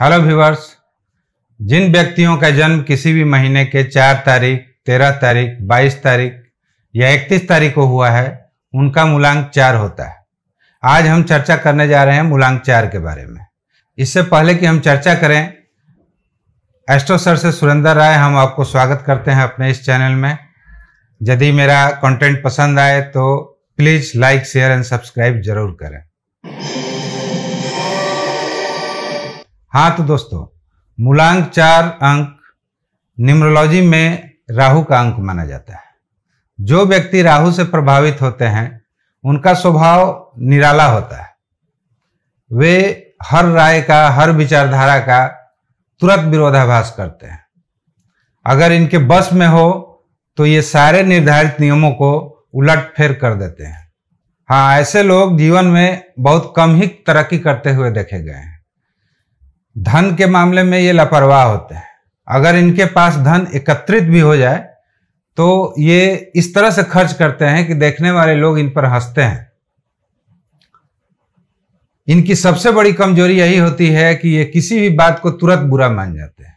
hello viewers जिन व्यक्तियों का जन्म किसी भी महीने के चार तारीख तेरह तारीख बाईस तारीख या इकतीस तारीख को हुआ है उनका मूलांक चार होता है आज हम चर्चा करने जा रहे हैं मूलांक चार के बारे में इससे पहले कि हम चर्चा करें एस्ट्रो सर से सुरेंद्र राय हम आपको स्वागत करते हैं अपने इस चैनल में यदि मेरा कंटेंट पसंद आए तो please like share and subscribe जरूर करें हाँ तो दोस्तों मूलांक चार अंक न्यूमरोलॉजी में राहु का अंक माना जाता है जो व्यक्ति राहु से प्रभावित होते हैं उनका स्वभाव निराला होता है वे हर राय का हर विचारधारा का तुरंत विरोधाभास करते हैं अगर इनके बस में हो तो ये सारे निर्धारित नियमों को उलट फेर कर देते हैं हाँ ऐसे लोग जीवन में बहुत कम ही तरक्की करते हुए देखे गए हैं धन के मामले में ये लापरवाह होते हैं अगर इनके पास धन एकत्रित भी हो जाए तो ये इस तरह से खर्च करते हैं कि देखने वाले लोग इन पर हंसते हैं इनकी सबसे बड़ी कमजोरी यही होती है कि ये किसी भी बात को तुरंत बुरा मान जाते हैं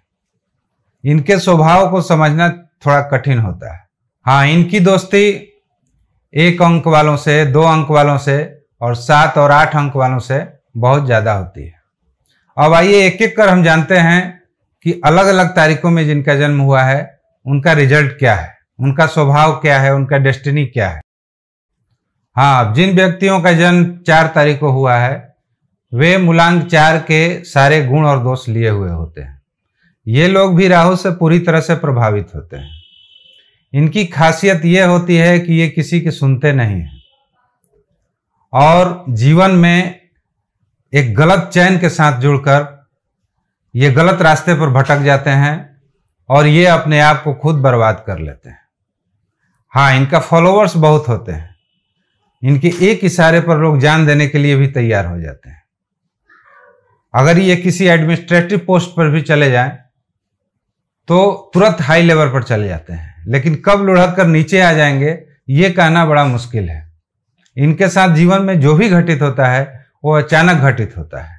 इनके स्वभाव को समझना थोड़ा कठिन होता है हाँ इनकी दोस्ती एक अंक वालों से दो अंक वालों से और सात और आठ अंक वालों से बहुत ज़्यादा होती है अब आइए एक एक कर हम जानते हैं कि अलग अलग तारीखों में जिनका जन्म हुआ है उनका रिजल्ट क्या है उनका स्वभाव क्या है उनका डेस्टिनी क्या है हाँ जिन व्यक्तियों का जन्म चार तारीख को हुआ है वे मूलांक चार के सारे गुण और दोष लिए हुए होते हैं ये लोग भी राहु से पूरी तरह से प्रभावित होते हैं इनकी खासियत यह होती है कि ये किसी की सुनते नहीं हैं और जीवन में एक गलत चैन के साथ जुड़कर ये गलत रास्ते पर भटक जाते हैं और ये अपने आप को खुद बर्बाद कर लेते हैं हाँ इनका फॉलोअर्स बहुत होते हैं इनके एक इशारे पर लोग जान देने के लिए भी तैयार हो जाते हैं अगर ये किसी एडमिनिस्ट्रेटिव पोस्ट पर भी चले जाएं तो तुरंत हाई लेवल पर चले जाते हैं लेकिन कब लुढ़क कर नीचे आ जाएंगे ये कहना बड़ा मुश्किल है इनके साथ जीवन में जो भी घटित होता है वो अचानक घटित होता है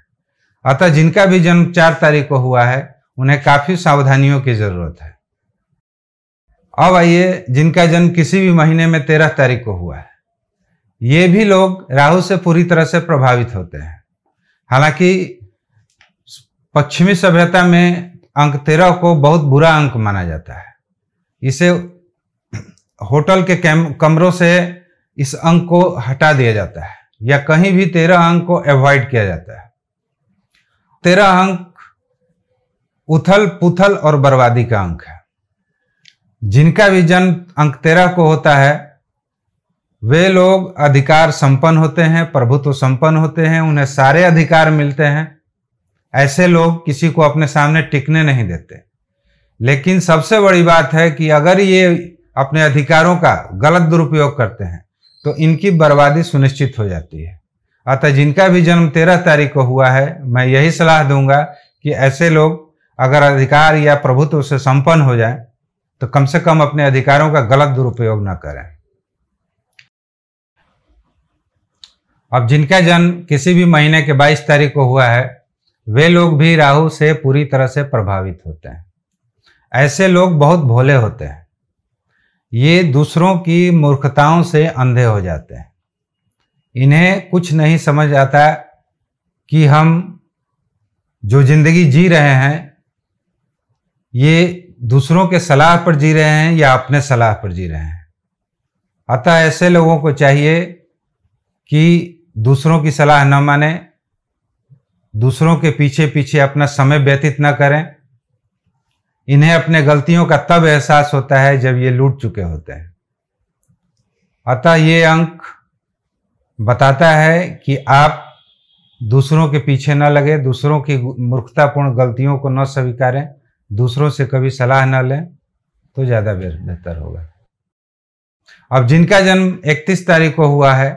अतः जिनका भी जन्म चार तारीख को हुआ है उन्हें काफी सावधानियों की जरूरत है अब आइए जिनका जन्म किसी भी महीने में तेरह तारीख को हुआ है ये भी लोग राहु से पूरी तरह से प्रभावित होते हैं हालांकि पश्चिमी सभ्यता में अंक तेरह को बहुत बुरा अंक माना जाता है इसे होटल के कमरों से इस अंक को हटा दिया जाता है या कहीं भी तेरह अंक को एवॉइड किया जाता है तेरह अंक उथल पुथल और बर्बादी का अंक है जिनका भी जन्म अंक तेरह को होता है वे लोग अधिकार संपन्न होते हैं प्रभुत्व संपन्न होते हैं उन्हें सारे अधिकार मिलते हैं ऐसे लोग किसी को अपने सामने टिकने नहीं देते लेकिन सबसे बड़ी बात है कि अगर ये अपने अधिकारों का गलत दुरुपयोग करते हैं तो इनकी बर्बादी सुनिश्चित हो जाती है अतः जिनका भी जन्म तेरह तारीख को हुआ है मैं यही सलाह दूंगा कि ऐसे लोग अगर अधिकार या प्रभुत्व से संपन्न हो जाए तो कम से कम अपने अधिकारों का गलत दुरुपयोग न करें अब जिनका जन्म किसी भी महीने के 22 तारीख को हुआ है वे लोग भी राहु से पूरी तरह से प्रभावित होते हैं ऐसे लोग बहुत भोले होते हैं ये दूसरों की मूर्खताओं से अंधे हो जाते हैं इन्हें कुछ नहीं समझ आता कि हम जो जिंदगी जी रहे हैं ये दूसरों के सलाह पर जी रहे हैं या अपने सलाह पर जी रहे हैं अतः ऐसे लोगों को चाहिए कि दूसरों की सलाह न माने दूसरों के पीछे पीछे अपना समय व्यतीत न करें इन्हें अपने गलतियों का तब एहसास होता है जब ये लूट चुके होते हैं अतः ये अंक बताता है कि आप दूसरों के पीछे न लगे दूसरों की मूर्खतापूर्ण गलतियों को न स्वीकारें दूसरों से कभी सलाह न लें तो ज़्यादा बेहतर होगा अब जिनका जन्म 31 तारीख को हुआ है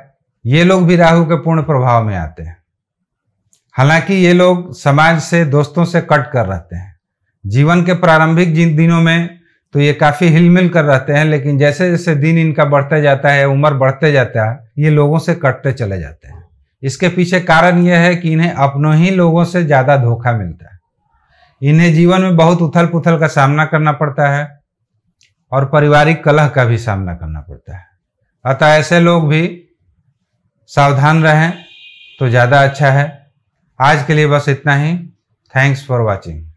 ये लोग भी राहु के पूर्ण प्रभाव में आते हैं हालांकि ये लोग समाज से दोस्तों से कट कर रहते हैं जीवन के प्रारंभिक जिन दिनों में तो ये काफ़ी हिलमिल कर रहते हैं लेकिन जैसे जैसे दिन इनका बढ़ते जाता है उम्र बढ़ते जाता है ये लोगों से कटते चले जाते हैं इसके पीछे कारण यह है कि इन्हें अपनों ही लोगों से ज़्यादा धोखा मिलता है इन्हें जीवन में बहुत उथल पुथल का सामना करना पड़ता है और पारिवारिक कलह का भी सामना करना पड़ता है अतः ऐसे लोग भी सावधान रहें तो ज़्यादा अच्छा है आज के लिए बस इतना ही थैंक्स फॉर वॉचिंग